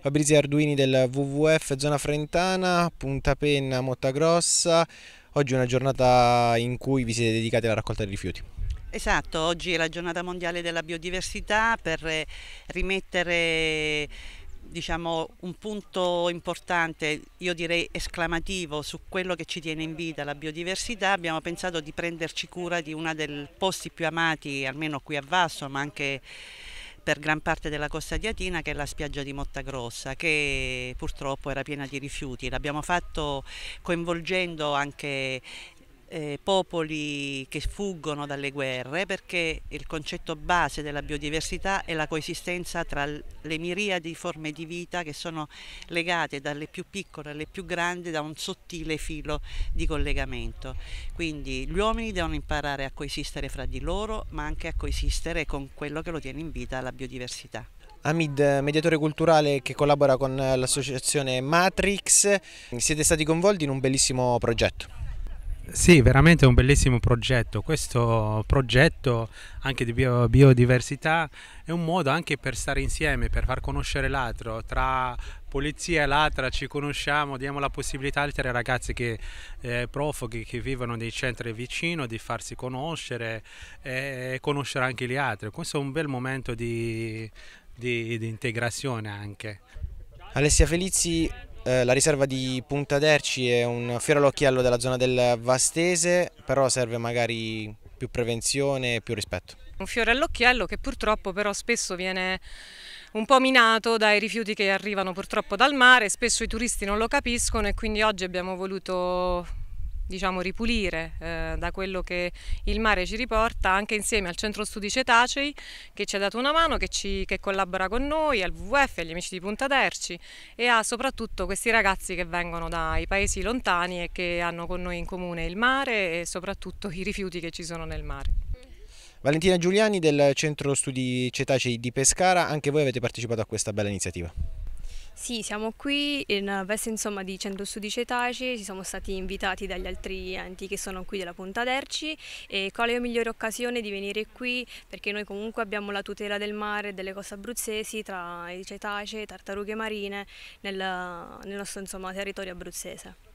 Fabrizio Arduini del WWF Zona Frentana, Punta Penna, Motta Grossa. Oggi è una giornata in cui vi siete dedicati alla raccolta dei rifiuti. Esatto, oggi è la giornata mondiale della biodiversità per eh, rimettere diciamo, un punto importante, io direi esclamativo, su quello che ci tiene in vita la biodiversità, abbiamo pensato di prenderci cura di uno dei posti più amati, almeno qui a Vasso, ma anche per gran parte della costa di Atina che è la spiaggia di Motta Grossa che purtroppo era piena di rifiuti. L'abbiamo fatto coinvolgendo anche eh, popoli che fuggono dalle guerre perché il concetto base della biodiversità è la coesistenza tra le miriadi forme di vita che sono legate dalle più piccole alle più grandi da un sottile filo di collegamento. Quindi gli uomini devono imparare a coesistere fra di loro ma anche a coesistere con quello che lo tiene in vita la biodiversità. Amid, mediatore culturale che collabora con l'associazione Matrix, siete stati coinvolti in un bellissimo progetto. Sì, veramente un bellissimo progetto. Questo progetto anche di bio biodiversità è un modo anche per stare insieme, per far conoscere l'altro. Tra polizia e l'altra ci conosciamo, diamo la possibilità a altri ragazzi che, eh, profughi che vivono nei centri vicino di farsi conoscere e conoscere anche gli altri. Questo è un bel momento di, di, di integrazione anche. Alessia Felizzi, eh, la riserva di Punta d'Erci è un fiore all'occhiello della zona del Vastese, però serve magari più prevenzione e più rispetto. Un fiore all'occhiello che purtroppo però spesso viene un po' minato dai rifiuti che arrivano purtroppo dal mare, spesso i turisti non lo capiscono e quindi oggi abbiamo voluto diciamo, ripulire eh, da quello che il mare ci riporta, anche insieme al Centro Studi Cetacei che ci ha dato una mano, che, ci, che collabora con noi, al WWF, agli amici di Punta Terci e a soprattutto questi ragazzi che vengono dai paesi lontani e che hanno con noi in comune il mare e soprattutto i rifiuti che ci sono nel mare. Valentina Giuliani del Centro Studi Cetacei di Pescara, anche voi avete partecipato a questa bella iniziativa. Sì, siamo qui in veste insomma, di Centro Studi Cetacei, ci siamo stati invitati dagli altri enti che sono qui della Punta d'Erci e quale migliore occasione di venire qui perché noi comunque abbiamo la tutela del mare e delle coste abruzzesi tra i cetacei, e tartarughe marine nel, nel nostro insomma, territorio abruzzese.